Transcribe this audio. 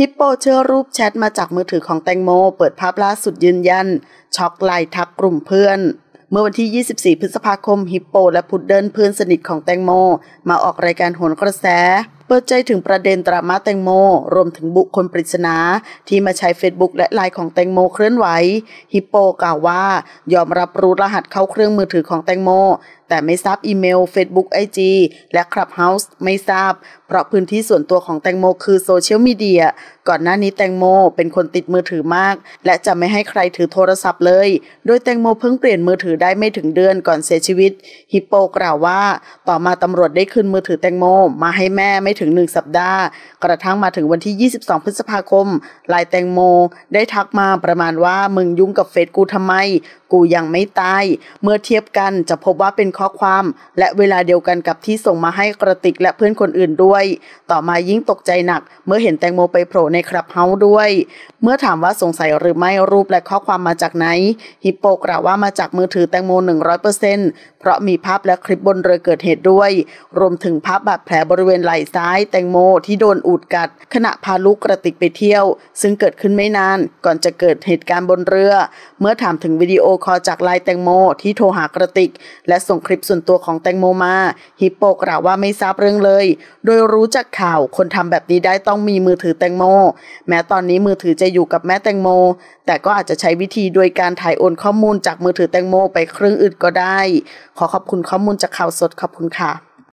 ฮิปโปเชื่อรูปแชทมาจากมือถือของแตงโม เปิดภาพล่าสุดยืนยัน ช็อกไลทักกลุ่มเพื่อน เมื่อวันที่ 24 พฤษภาคม ฮิปโปและพุดเดิลเพื่อนสนิทของแตงโม มาออกรายการโหนกระแสเปิดใจถึงประเด็นตรามาแตงโมรวมถึงบุคคลปริศนาที่มาใช้เฟซบุ๊กและไลน์ของแตงโมเคลื่อนไหวฮิปโป กล่าวว่ายอมรับรู้รหัสเข้าเครื่องมือถือของแตงโม แต่ไม่ทราบอีเมล Facebook IG และ Clubhouse ไม่ทราบ เพราะพื้นที่ส่วนตัวของแตงโม คือโซเชียลมีเดียก่อนหน้านี้แตงโม เป็นคนติดมือถือมาก และจะไม่ให้ใครถือโทรศัพท์เลย โดยแตงโมเพิ่งเปลี่ยนมือถือได้ไม่ถึงเดือนก่อนเสียชีวิต ฮิปโป กล่าวว่า ต่อมาตำรวจได้คืนมือถือแตงโม มาให้แม่ไม่ถึง 1 สัปดาห์ กระทั่งมาถึงวันที่ 22 พฤษภาคมลายแตงโม ได้ทักมาประมาณว่า มึงยุ่งกับเฟซกูทำไมูยังไม่ตาย เมื่อเทียบกันจะพบว่าเป็นข้อความ และเวลาเดียวกันกับที่ส่งมาให้กระติกและเพื่อนคนอื่นด้วย ต่อมายิ่งตกใจหนักเมื่อเห็นแตงโมไปโผล่ในครับเฮาด้วย เมื่อถามว่าสงสัยหรือไม่รูปและข้อความมาจากไหนฮิปโปกล่าวว่ามาจากมือถือแตงโม 100%เพราะมีภาพและคลิปบนเรือเกิดเหตุด้วย รวมถึงภาพบาดแผลบริเวณไหล่ซ้าย แตงโม ที่โดนอูดกัด ขณะพาลูกกระติกไปเที่ยว ซึ่งเกิดขึ้นไม่นาน ก่อนจะเกิดเหตุการณ์บนเรือ เมื่อถามถึงวิดีโอคอจากไลน์แตงโม ที่โทรหากระติก และส่งคลิปส่วนตัวของแตงโมมาฮิปโปกล่าวว่าไม่ทราบเรื่องเลย โดยรู้จากข่าวคนทำแบบนี้ได้ต้องมีมือถือแตงโม แม้ตอนนี้มือถือจะอยู่กับแม่แตงโม แต่ก็อาจจะใช้วิธีโดยการถ่ายโอนข้อมูลจากมือถือแตงโม ไปเครื่องอื่นก็ได้ ขอขอบคุณข้อมูลจากข่าวสดขอบคุณค่ะ